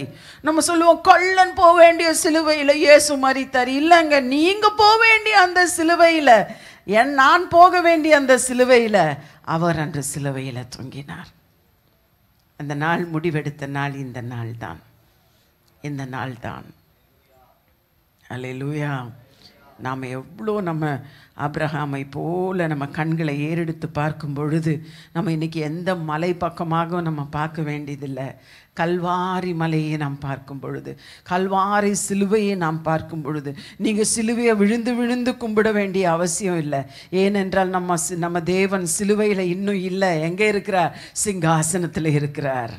நம்ம சொல்லுவோம் கொள்ளன் போக வேண்டிய சிலுவையில் இயேசு மறித்தார் இல்லைங்க நீங்கள் போக வேண்டிய அந்த சிலுவையில் என் நான் போக வேண்டிய அந்த சிலுவையில் அவர் அன்று சிலுவையில் தொங்கினார் அந்த நாள் முடிவெடுத்த நாள் இந்த நாள் தான் இந்த நாள் தான் அலே லூயா நாம் எவ்வளோ நம்ம அப்ரஹாமை போல் நம்ம கண்களை ஏறெடுத்து பார்க்கும் பொழுது நம்ம இன்றைக்கி எந்த மலை பக்கமாகவும் நம்ம பார்க்க வேண்டியதில்லை கல்வாரி மலையை நாம் பார்க்கும் பொழுது கல்வாரி சிலுவையை நாம் பார்க்கும் பொழுது நீங்கள் சிலுவையை விழுந்து விழுந்து கும்பிட வேண்டிய அவசியம் இல்லை ஏனென்றால் நம்ம நம்ம தேவன் சிலுவையில் இன்னும் இல்லை எங்கே இருக்கிறார் சிங்காசனத்தில் இருக்கிறார்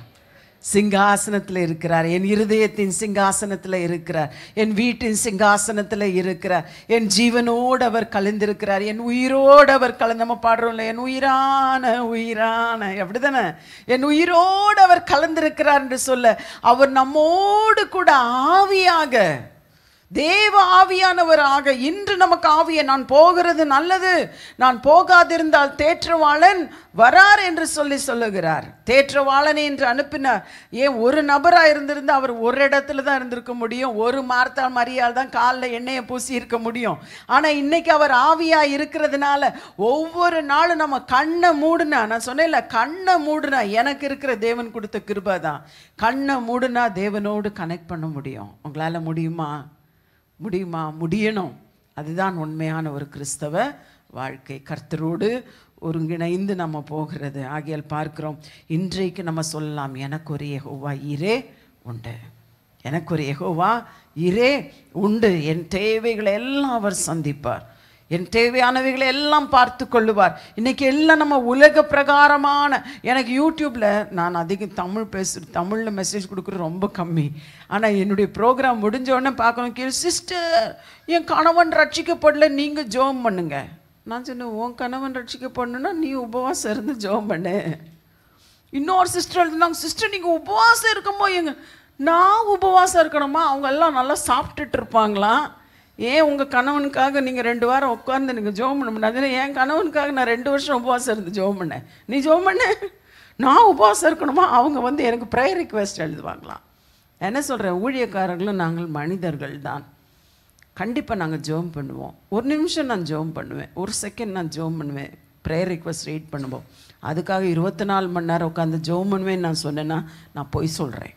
சிங்காசனத்தில் இருக்கிறார் என் இருதயத்தின் சிங்காசனத்தில் இருக்கிறார் என் வீட்டின் சிங்காசனத்தில் இருக்கிறார் என் ஜீவனோடு அவர் கலந்திருக்கிறார் என் உயிரோடு அவர் கலந்து நம்ம பாடுறோம்ல என் உயிரான உயிரான அப்படி என் உயிரோடு அவர் கலந்திருக்கிறார் என்று சொல்ல அவர் நம்மோடு கூட ஆவியாக தேவ ஆவியானவராக இன்று நமக்கு ஆவிய நான் போகிறது நல்லது நான் போகாதிருந்தால் தேற்றவாளன் வரார் என்று சொல்லி சொல்லுகிறார் தேற்றவாளனை என்று அனுப்பின ஏன் ஒரு நபராக இருந்திருந்து அவர் ஒரு இடத்துல தான் இருந்திருக்க முடியும் ஒரு மார்த்தால் மரியால் தான் காலில் எண்ணெயை பூசி இருக்க முடியும் ஆனால் இன்னைக்கு அவர் ஆவியாக இருக்கிறதுனால ஒவ்வொரு நாளும் நம்ம கண்ணை மூடுனா நான் சொன்னேன்ல கண்ணை மூடுனா எனக்கு இருக்கிற தேவன் கொடுத்த கிருபை தான் கண்ணை மூடுனா தேவனோடு கனெக்ட் பண்ண முடியும் உங்களால் முடியுமா முடியுமா முடியணும் அதுதான் உண்மையான ஒரு கிறிஸ்தவ வாழ்க்கை கர்த்தரோடு ஒருங்கிணைந்து நம்ம போகிறது ஆகியால் பார்க்கிறோம் இன்றைக்கு நம்ம சொல்லலாம் எனக்கு ஒரு எகோவா இரே உண்டு எனக்கு ஒரு எகோவா இரே உண்டு என் தேவைகளை எல்லாம் அவர் சந்திப்பார் என் தேவையானவைகளை எல்லாம் பார்த்து கொள்ளுவார் இன்றைக்கி எல்லாம் நம்ம உலக பிரகாரமான எனக்கு யூடியூப்பில் நான் அதிகம் தமிழ் பேசு தமிழில் மெசேஜ் கொடுக்குறது ரொம்ப கம்மி ஆனால் என்னுடைய ப்ரோக்ராம் முடிஞ்ச உடனே பார்க்கணும் கே சிஸ்டர் என் கணவன் ரட்சிக்கப்படல நீங்கள் ஜோம் பண்ணுங்க நான் சொன்னேன் உன் கணவன் ரட்சிக்கப்படணுன்னா நீ உபவாசம் இருந்து ஜோம் பண்ணு இன்னொரு சிஸ்டர் எழுதுனாங்க சிஸ்டர் நீங்கள் உபவாசம் இருக்கும்போது எங்கள் நான் உபவாசம் இருக்கணுமா அவங்க எல்லாம் நல்லா சாப்பிட்டுட்டு இருப்பாங்களாம் ஏன் உங்கள் கணவனுக்காக நீங்கள் ரெண்டு வாரம் உட்காந்து நீங்கள் ஜோம் பண்ண முடியாது அதில் என் கணவனுக்காக நான் ரெண்டு வருஷம் உபவாசம் இருந்து ஜோம் பண்ணேன் நீ ஜோம் பண்ண நான் உபவாசம் இருக்கணுமா அவங்க வந்து எனக்கு ப்ரேயர் ரிக்வெஸ்ட் எழுதுவாங்களாம் என்ன சொல்கிற ஊழியக்காரர்களும் நாங்கள் மனிதர்கள் தான் கண்டிப்பாக நாங்கள் ஜோம் பண்ணுவோம் ஒரு நிமிஷம் நான் ஜோம் பண்ணுவேன் ஒரு செகண்ட் நான் ஜோம் பண்ணுவேன் ப்ரேயர் ரிக்வஸ்ட் ரீட் பண்ணுவோம் அதுக்காக இருபத்தி நாலு மணி நேரம் உட்காந்து ஜோம் பண்ணுவேன்னு நான் சொன்னேன்னா நான் பொய் சொல்கிறேன்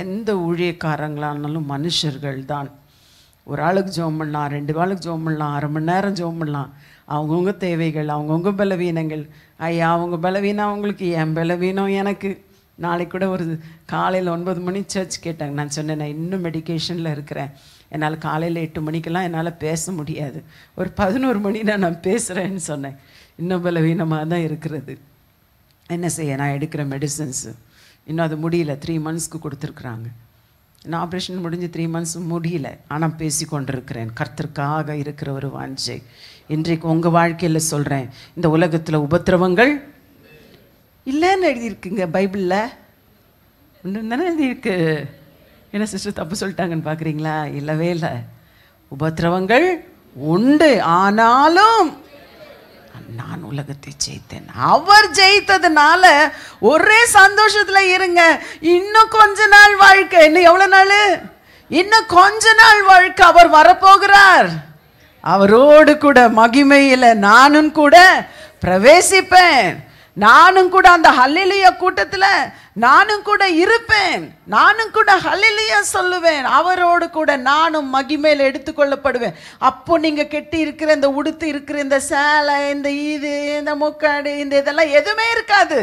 எந்த ஊழியக்காரங்களானாலும் மனுஷர்கள் தான் ஒரு ஆளுக்கு ஜோம் பண்ணலாம் ரெண்டு ஆளுக்கு ஜோம் பண்ணலாம் அரை மணி நேரம் ஜோம் பண்ணலாம் அவங்கவுங்க தேவைகள் அவங்கவுங்க பலவீனங்கள் ஐயா அவங்க பலவீனம் அவங்களுக்கு என் பலவீனம் எனக்கு நாளைக்கு கூட ஒரு காலையில் ஒன்பது மணி சர்ச் கேட்டாங்க நான் சொன்னேன் நான் இன்னும் மெடிக்கேஷனில் இருக்கிறேன் என்னால் காலையில் எட்டு மணிக்கெல்லாம் என்னால் பேச முடியாது ஒரு பதினோரு மணி தான் நான் பேசுகிறேன்னு சொன்னேன் இன்னும் பலவீனமாக தான் இருக்கிறது என்ன செய்ய நான் எடுக்கிற மெடிசன்ஸு இன்னும் அது முடியல த்ரீ மந்த்ஸ்க்கு கொடுத்துருக்குறாங்க நான் ஆப்ரேஷன் முடிஞ்சு த்ரீ மந்த்ஸ் முடியல ஆனால் பேசி கொண்டிருக்கிறேன் கர்த்தருக்காக இருக்கிற ஒரு வாஞ்சை இன்றைக்கு உங்கள் வாழ்க்கையில் சொல்கிறேன் இந்த உலகத்தில் உபத்திரவங்கள் இல்லைன்னு எழுதியிருக்குங்க பைபிளில் ஒன்று தானே எழுதியிருக்கு என்ன சிஸ்டர் தப்பு சொல்லிட்டாங்கன்னு பார்க்குறீங்களா இல்லவே இல்லை உபத்திரவங்கள் உண்டு ஆனாலும் நான் உலகத்தை ஜெயித்தேன் அவர் ஜெயித்ததுனால ஒரே சந்தோஷத்தில் இருங்க இன்னும் கொஞ்ச நாள் வாழ்க்கை இன்னும் எவ்வளோ நாள் இன்னும் கொஞ்ச நாள் வாழ்க்கை அவர் வரப்போகிறார் அவரோடு கூட மகிமையில் நானும் கூட பிரவேசிப்பேன் நானும் கூட அந்த ஹல்லிலிய கூட்டத்தில் நானும் கூட இருப்பேன் நானும் கூட ஹல்லிலிய சொல்லுவேன் அவரோடு கூட நானும் மகிமேல் எடுத்துக்கொள்ளப்படுவேன் அப்போ நீங்கள் கெட்டி இருக்கிற இந்த உடுத்து இருக்கிற இந்த சேலை இந்த இது இந்த முக்காடு இந்த இதெல்லாம் எதுவுமே இருக்காது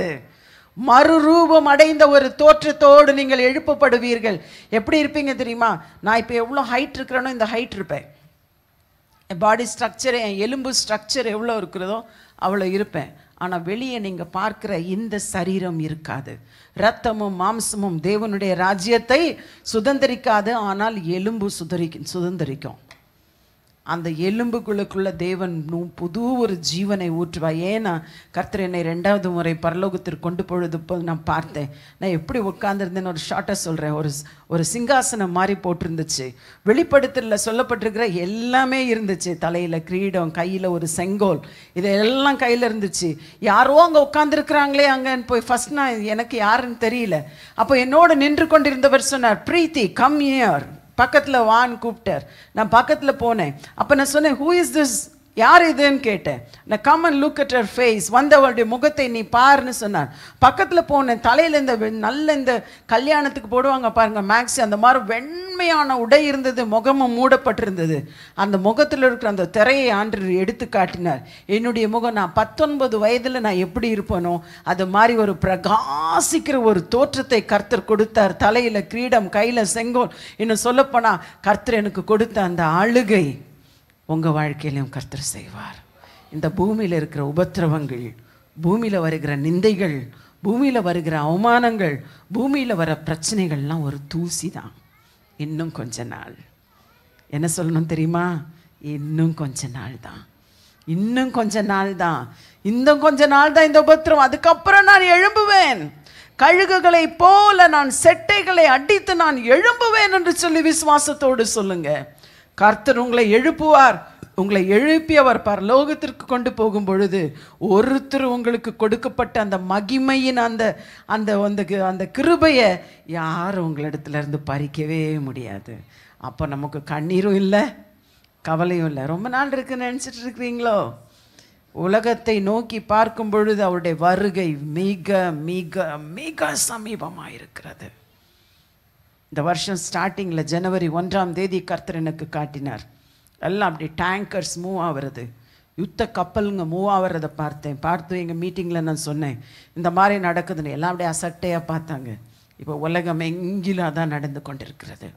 மறுரூபம் அடைந்த ஒரு தோற்றத்தோடு நீங்கள் எழுப்பப்படுவீர்கள் எப்படி இருப்பீங்க தெரியுமா நான் இப்போ எவ்வளோ ஹைட் இருக்கிறேனோ இந்த ஹைட் இருப்பேன் என் பாடி ஸ்ட்ரக்சர் என் எலும்பு ஸ்ட்ரக்சர் எவ்வளோ இருக்கிறதோ அவ்வளோ இருப்பேன் ஆனால் வெளியே நீங்கள் பார்க்குற இந்த சரீரம் இருக்காது ரத்தமும் மாம்சமும் தேவனுடைய ராஜ்யத்தை சுதந்திரிக்காது ஆனால் எலும்பு சுதரி சுதந்திரிக்கும் அந்த எலும்புகளுக்குள்ள தேவன் புது ஒரு ஜீவனை ஊற்றுவா ஏன்னா கர்த்தர் என்னை ரெண்டாவது முறை பரலோகத்திற்கு கொண்டு பொழுது போது நான் பார்த்தேன் நான் எப்படி உட்காந்துருந்தேன்னு ஒரு ஷார்ட்டாக சொல்கிறேன் ஒரு ஒரு சிங்காசனம் மாதிரி போட்டிருந்துச்சு வெளிப்படுத்தலில் சொல்லப்பட்டிருக்கிற எல்லாமே இருந்துச்சு தலையில் கிரீடம் கையில் ஒரு செங்கோல் இதெல்லாம் கையில் இருந்துச்சு யாரோ அங்கே உட்காந்துருக்குறாங்களே அங்கேன்னு போய் ஃபஸ்ட் நான் எனக்கு யாருன்னு தெரியல அப்போ என்னோட நின்று கொண்டிருந்தவர் சொன்னார் ப்ரீத்தி கம் இயர் பக்கத்தில் வான்னு கூப்பிட்டார் நான் பக்கத்தில் போனேன் அப்போ நான் சொன்னேன் ஹூ இஸ் திஸ் யார் இதுன்னு கேட்டேன் நான் கமன் லுக் அட் ஃபேஸ் வந்தவளுடைய முகத்தை நீ பாருன்னு சொன்னார் பக்கத்தில் போனேன் தலையில் இந்த நல்ல இந்த கல்யாணத்துக்கு போடுவாங்க பாருங்கள் மேக்ஸி அந்த மாதிரி வெண்மையான உடை இருந்தது முகமும் மூடப்பட்டிருந்தது அந்த முகத்தில் இருக்கிற அந்த திரையை ஆண்டர் எடுத்து காட்டினார் என்னுடைய முகம் நான் பத்தொன்பது வயதில் நான் எப்படி இருப்பேனோ அது மாதிரி ஒரு பிரகாசிக்கிற ஒரு தோற்றத்தை கர்த்தர் கொடுத்தார் தலையில் கிரீடம் கையில் செங்கோல் இன்னும் சொல்லப்போனால் கர்த்தர் எனக்கு கொடுத்த அந்த அழுகை உங்கள் வாழ்க்கையிலையும் கர்த்தர் செய்வார் இந்த பூமியில் இருக்கிற உபத்திரவங்கள் பூமியில் வருகிற நிந்தைகள் பூமியில் வருகிற அவமானங்கள் பூமியில் வர பிரச்சனைகள்லாம் ஒரு தூசி தான் இன்னும் கொஞ்ச நாள் என்ன சொல்லணும் தெரியுமா இன்னும் கொஞ்ச நாள் தான் இன்னும் கொஞ்ச நாள் தான் இன்னும் கொஞ்ச நாள் தான் இந்த உபத்திரம் அதுக்கப்புறம் நான் எழும்புவேன் கழுகுகளை போல நான் செட்டைகளை அடித்து நான் எழும்புவேன் என்று சொல்லி விசுவாசத்தோடு சொல்லுங்கள் கர்த்தர் உங்களை எழுப்புவார் உங்களை எழுப்பி அவர் பரலோகத்திற்கு கொண்டு போகும் பொழுது ஒருத்தர் உங்களுக்கு கொடுக்கப்பட்ட அந்த மகிமையின் அந்த அந்த அந்த அந்த கிருபையை யாரும் உங்களிடத்துலேருந்து பறிக்கவே முடியாது அப்போ நமக்கு கண்ணீரும் இல்லை கவலையும் இல்லை ரொம்ப நாள் இருக்குன்னு நினச்சிட்டு இருக்கிறீங்களோ உலகத்தை நோக்கி பார்க்கும் பொழுது அவருடைய வருகை மிக மிக மிக சமீபமாக இருக்கிறது இந்த வருஷம் ஸ்டார்டிங்கில் ஜனவரி ஒன்றாம் தேதி கர்த்தர் எனக்கு காட்டினார் எல்லாம் அப்படி டேங்கர்ஸ் மூவ் ஆகிறது யுத்த கப்பலுங்க மூவ் ஆகிறத பார்த்தேன் பார்த்து எங்கள் மீட்டிங்கில் நான் சொன்னேன் இந்த மாதிரி நடக்குதுன்னு எல்லாம் அப்படியே அசட்டையாக பார்த்தாங்க இப்போ உலகம் எங்கிலா தான் நடந்து கொண்டிருக்கிறது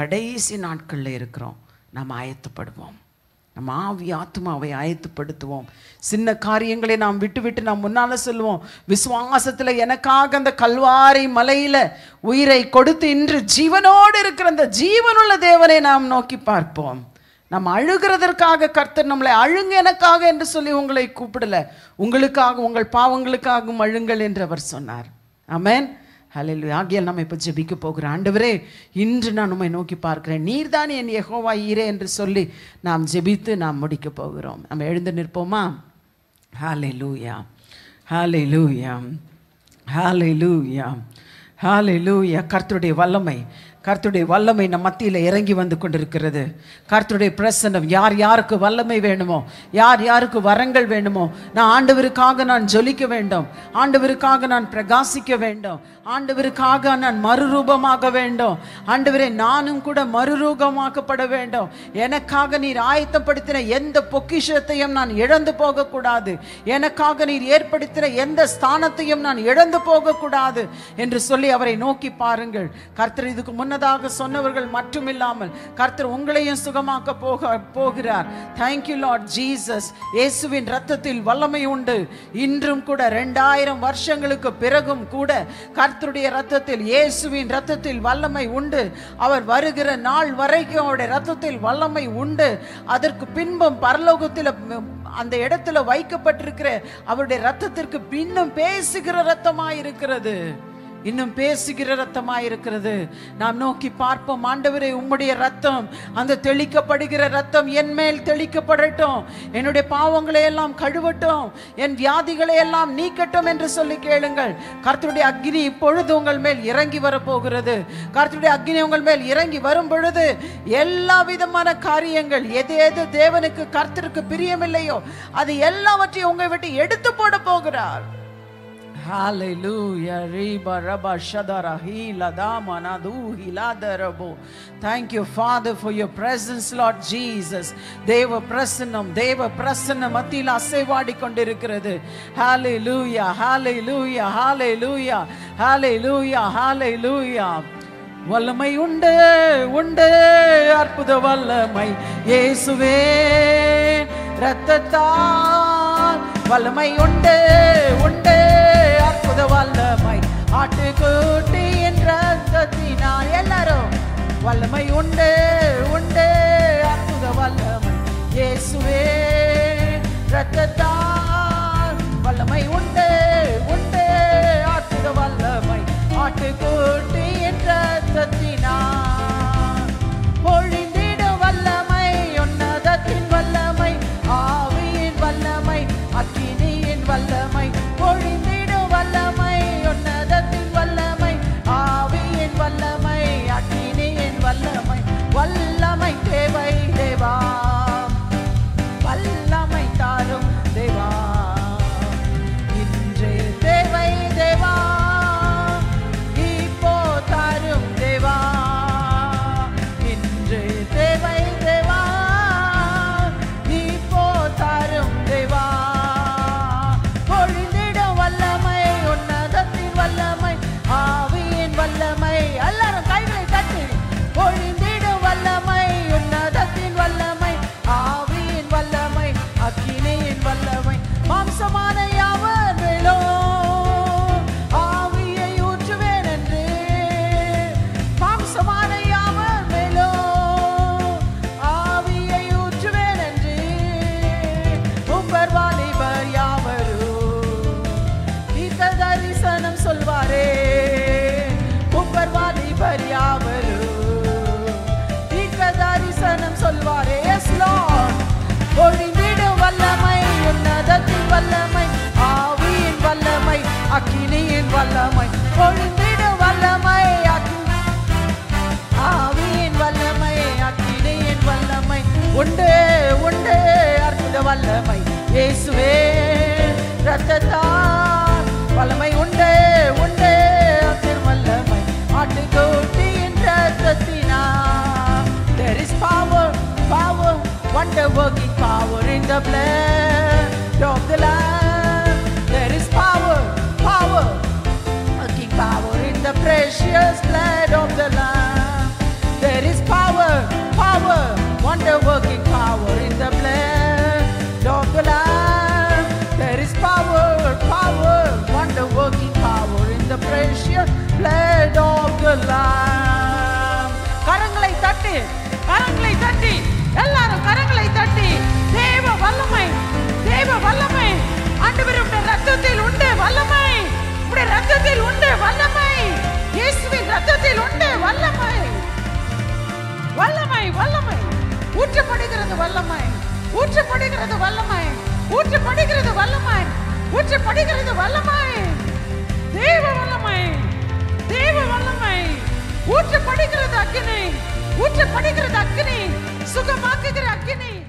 கடைசி நாட்களில் இருக்கிறோம் நாம் ஆயத்தப்படுவோம் நம்ம ஆவி ஆத்மாவை ஆயத்துப்படுத்துவோம் சின்ன காரியங்களை நாம் விட்டு விட்டு நாம் முன்னால் சொல்லுவோம் விசுவாசத்தில் எனக்காக அந்த கல்வாரி மலையில் உயிரை கொடுத்து இன்று ஜீவனோடு இருக்கிற அந்த ஜீவனுள்ள தேவனை நாம் நோக்கி பார்ப்போம் நம்ம அழுகிறதற்காக கர்த்தர் நம்மளை அழுங்க எனக்காக என்று சொல்லி உங்களை கூப்பிடல உங்களுக்காக உங்கள் பாவங்களுக்காகவும் அழுங்கள் என்று அவர் சொன்னார் ஆமேன் ஹலில் ஆகியால் நம்ம இப்போ ஜெபிக்க போகிற ஆண்டவரே இன்று நான் உண்மை நோக்கி பார்க்கிறேன் நீர்தான் என் எகோவா ஈரே என்று சொல்லி நாம் ஜெபித்து நாம் முடிக்க போகிறோம் நம்ம எழுந்து நிற்போமா ஹாலே லூயா ஹாலே லூயா ஹாலே லூயா ஹாலே லூயா கர்த்தருடைய வல்லமை கருத்துடைய வல்லமை நம் மத்தியில் இறங்கி வந்து கொண்டிருக்கிறது கருத்துடைய பிரசன்னம் யார் யாருக்கு வல்லமை வேணுமோ யார் யாருக்கு வரங்கள் வேணுமோ நான் ஆண்டவருக்காக நான் ஜொலிக்க வேண்டும் ஆண்டவருக்காக நான் பிரகாசிக்க வேண்டும் ஆண்டவருக்காக நான் மறுரூபமாக வேண்டும் ஆண்டவரே நானும் கூட மறுரூபமாக்கப்பட வேண்டும் எனக்காக நீர் ஆயத்தப்படுத்தின எந்த பொக்கிஷத்தையும் நான் இழந்து போகக்கூடாது எனக்காக நீர் ஏற்படுத்தின எந்த ஸ்தானத்தையும் நான் இழந்து போகக்கூடாது என்று சொல்லி அவரை நோக்கி பாருங்கள் கர்த்தர் இதுக்கு முன்னர் சொன்னதாக சொன்னவர்கள் மட்டுமில்லாமல் கர்த்தர் உங்களையும் சுகமாக்க போக போகிறார் தேங்க்யூ லார்ட் ஜீசஸ் இயேசுவின் ரத்தத்தில் வல்லமை உண்டு இன்றும் கூட ரெண்டாயிரம் வருஷங்களுக்கு பிறகும் கூட கர்த்தருடைய ரத்தத்தில் இயேசுவின் ரத்தத்தில் வல்லமை உண்டு அவர் வருகிற நாள் வரைக்கும் அவருடைய ரத்தத்தில் வல்லமை உண்டு அதற்கு பின்பும் பரலோகத்தில் அந்த இடத்துல வைக்கப்பட்டிருக்கிற அவருடைய ரத்தத்திற்கு பின்னும் பேசுகிற ரத்தமாயிருக்கிறது இன்னும் பேசுகிற ரத்தமாய் இருக்கிறது நாம் நோக்கி பார்ப்போம் ஆண்டவரே உம்முடைய ரத்தம் அந்த தெளிக்கப்படுகிற ரத்தம் என் மேல் தெளிக்கப்படட்டும் என்னுடைய பாவங்களை எல்லாம் கழுவட்டும் என் வியாதிகளை எல்லாம் நீக்கட்டும் என்று சொல்லி கேளுங்கள் கர்த்தருடைய அக்னி இப்பொழுது உங்கள் மேல் இறங்கி வரப்போகிறது கர்த்தருடைய அக்னி உங்கள் மேல் இறங்கி வரும் பொழுது எல்லா விதமான காரியங்கள் எது எது தேவனுக்கு கர்த்தருக்கு பிரியமில்லையோ அது எல்லாவற்றையும் உங்களை விட்டு எடுத்து போட போகிறார் Hallelujah. Reba Rabba Shadara Hila Dama Nadu Hila Darabo. Thank you, Father, for your presence, Lord Jesus. Deva Prasanam, Deva Prasanam, Atila Sevadi Kondirikrede. Hallelujah, Hallelujah, Hallelujah, Hallelujah, Hallelujah. வல்லமை உண்டு உண்டு அற்புத வல்லமை இயேசுவே ரத்தத்தால் வல்லமை உண்டு உண்டு for the one wonder working power in the blood of the Lamb. There is power, power, working power in the precious blood of the Lamb. There is power, power, wonder working power in the blood of the Lamb. There is power, power, wonder working power in the precious blood of the Lamb. கரங்களை தட்டு கரங்களை தட்டி எல்லாரும் ஆண்டவர் உடைய ரத்தத்தில் உண்டு வல்லமை உடைய ரத்தத்தில் உண்டு வல்லமை இயேசுவின் ரத்தத்தில் உண்டு வல்லமை வல்லமை வல்லமை ஊற்றப்படுகிறது வல்லமை ஊற்றப்படுகிறது வல்லமை ஊற்றப்படுகிறது வல்லமை ஊற்றப்படுகிறது வல்லமை தேவ வல்லமை தேவ வல்லமை ஊற்றப்படுகிறது அக்கினி ஊற்றப்படுகிறது அக்கினி சுகமாக்குகிற அக்கினி